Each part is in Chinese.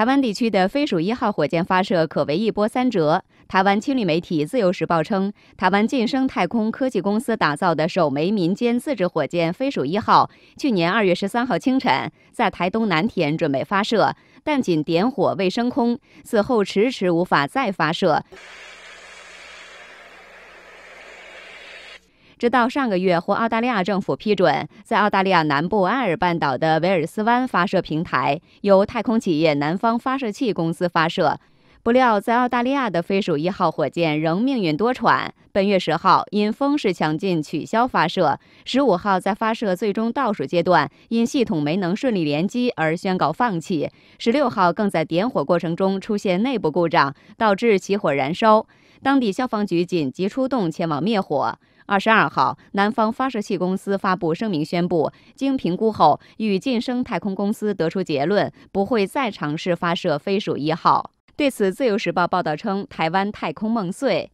台湾地区的飞鼠一号火箭发射可谓一波三折。台湾亲历媒体《自由时报》称，台湾晋升太空科技公司打造的首枚民间自制火箭“飞鼠一号”，去年二月十三号清晨在台东南田准备发射，但仅点火未升空，此后迟迟无法再发射。直到上个月，获澳大利亚政府批准，在澳大利亚南部埃尔半岛的维尔斯湾发射平台由太空企业南方发射器公司发射。不料，在澳大利亚的飞鼠一号火箭仍命运多舛。本月十号，因风势强劲取消发射；十五号，在发射最终倒数阶段，因系统没能顺利联机而宣告放弃；十六号，更在点火过程中出现内部故障，导致起火燃烧，当地消防局紧急出动前往灭火。二十二号，南方发射器公司发布声明宣布，经评估后，与晋升太空公司得出结论，不会再尝试发射飞鼠一号。对此，《自由时报》报道称，台湾太空梦碎。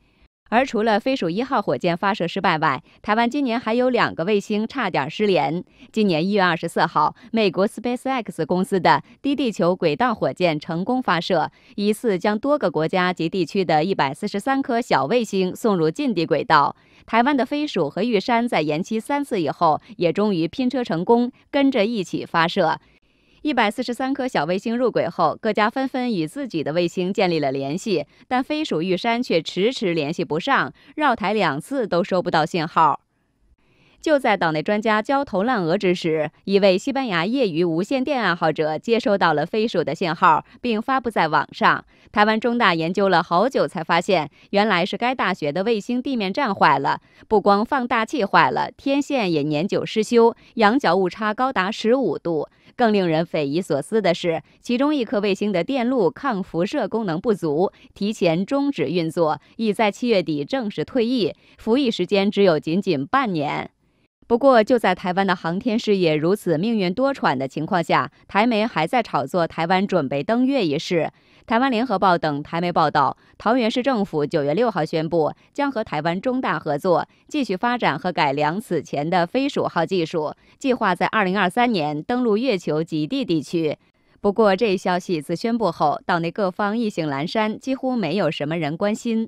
而除了飞鼠一号火箭发射失败外，台湾今年还有两个卫星差点失联。今年一月二十四号，美国 SpaceX 公司的低地球轨道火箭成功发射，一次将多个国家及地区的一百四十三颗小卫星送入近地轨道。台湾的飞鼠和玉山在延期三次以后，也终于拼车成功，跟着一起发射。一百四十三颗小卫星入轨后，各家纷纷与自己的卫星建立了联系，但飞鼠玉山却迟迟联系不上，绕台两次都收不到信号。就在党内专家焦头烂额之时，一位西班牙业余无线电爱好者接收到了飞鼠的信号，并发布在网上。台湾中大研究了好久，才发现原来是该大学的卫星地面站坏了，不光放大器坏了，天线也年久失修，仰角误差高达十五度。更令人匪夷所思的是，其中一颗卫星的电路抗辐射功能不足，提前终止运作，已在七月底正式退役，服役时间只有仅仅半年。不过，就在台湾的航天事业如此命运多舛的情况下，台媒还在炒作台湾准备登月一事。台湾联合报等台媒报道，桃园市政府九月六号宣布，将和台湾中大合作，继续发展和改良此前的飞鼠号技术，计划在二零二三年登陆月球极地地区。不过，这一消息自宣布后，岛内各方意兴阑珊，几乎没有什么人关心。